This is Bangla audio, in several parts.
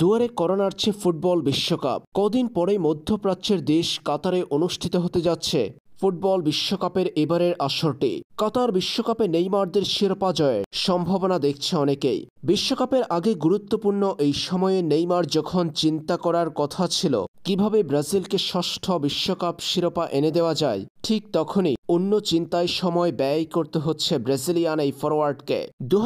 দুয়ারে করানার্ছে ফুটবল বিশ্বকাপ কদিন পরেই মধ্যপ্রাচ্যের দেশ কাতারে অনুষ্ঠিত হতে যাচ্ছে ফুটবল বিশ্বকাপের এবারের আসরটি কাতার বিশ্বকাপে নেইমারদের শিরোপা জয়ের সম্ভাবনা দেখছে অনেকেই বিশ্বকাপের আগে গুরুত্বপূর্ণ এই সময়ে নেইমার যখন চিন্তা করার কথা ছিল কিভাবে ব্রাজিলকে ষষ্ঠ বিশ্বকাপ শিরোপা এনে দেওয়া যায় ঠিক তখনই অন্য চিন্তায় সময় ব্যয় করতে হচ্ছে ব্রাজিলিয়ান এই ফরওয়ার্ডকে দু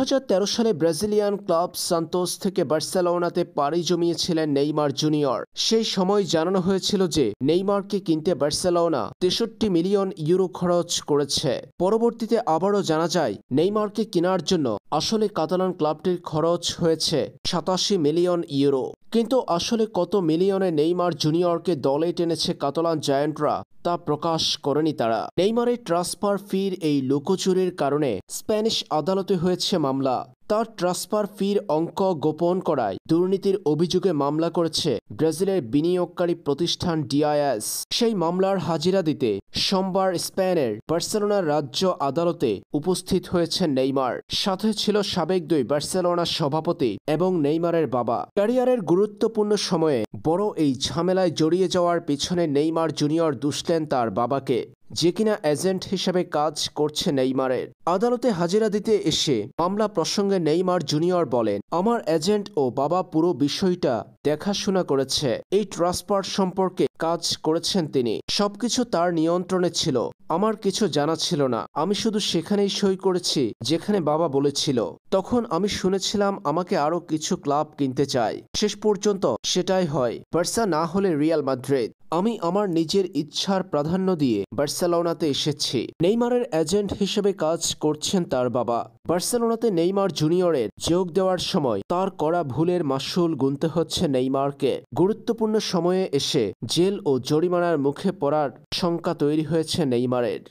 সালে ব্রাজিলিয়ান ক্লাব সান্তোস থেকে বার্সেলোনাতে পাড়ি জমিয়েছিলেন নেইমার জুনিয়র সেই সময় জানানো হয়েছিল যে নেইমারকে কিনতে বার্সেলোনা তেষট্টি মিলিয়ন মিলিয়ন ইউরো খরচ করেছে পরবর্তীতে আবারও জানা যায় নেইমারকে কেনার জন্য আসলে কাতালান ক্লাবটির খরচ হয়েছে সাতাশি মিলিয়ন ইউরো কিন্তু আসলে কত মিলিয়নে নেইমার জুনিয়রকে দলে টেনেছে কাতলান জায়ান্টরা তা প্রকাশ করেনি তারা নেইমারের ট্রান্সফার ফির এই লুকোচুরির কারণে স্প্যানিশ আদালতে হয়েছে মামলা তার ট্রান্সফার ফির অঙ্ক গোপন করায় দুর্নীতির অভিযোগে মামলা করেছে ব্রাজিলের বিনিয়োগকারী প্রতিষ্ঠান ডিআইএস সেই মামলার হাজিরা দিতে সোমবার স্পেনের বার্সেলোনার রাজ্য আদালতে উপস্থিত হয়েছে নেইমার সাথে ছিল সাবেক দুই বার্সেলোনা সভাপতি এবং নেইমারের বাবা ক্যারিয়ারের গুরুত্বপূর্ণ সময়ে বড় এই ঝামেলায় জড়িয়ে যাওয়ার পেছনে নেইমার জুনিয়র দুষলেন তার বাবাকে যে কিনা এজেন্ট হিসাবে কাজ করছে নেইমারের আদালতে হাজিরা দিতে এসে মামলা প্রসঙ্গে নেইমার জুনিয়র বলেন আমার এজেন্ট ও বাবা পুরো বিষয়টা দেখাশোনা করেছে এই ট্রান্সফার সম্পর্কে কাজ করেছেন তিনি সবকিছু তার নিয়ন্ত্রণে ছিল আমার কিছু জানা ছিল না আমি শুধু সেখানেই সই করেছি যেখানে বাবা বলেছিল তখন আমি শুনেছিলাম আমাকে আরও কিছু ক্লাব কিনতে চায় শেষ পর্যন্ত সেটাই হয় পার্সা না হলে রিয়াল মাদ্রিদ আমি আমার নিজের ইচ্ছার প্রাধান্য দিয়ে বার্সেলোনাতে এসেছি নেইমারের এজেন্ট হিসেবে কাজ করছেন তার বাবা বার্সেলোনাতে নেইমার জুনিয়রের যোগ দেওয়ার সময় তার করা ভুলের মাসুল গুনতে হচ্ছে নেইমারকে গুরুত্বপূর্ণ সময়ে এসে জেল ও জরিমানার মুখে পড়ার শঙ্কা তৈরি হয়েছে নেইমারের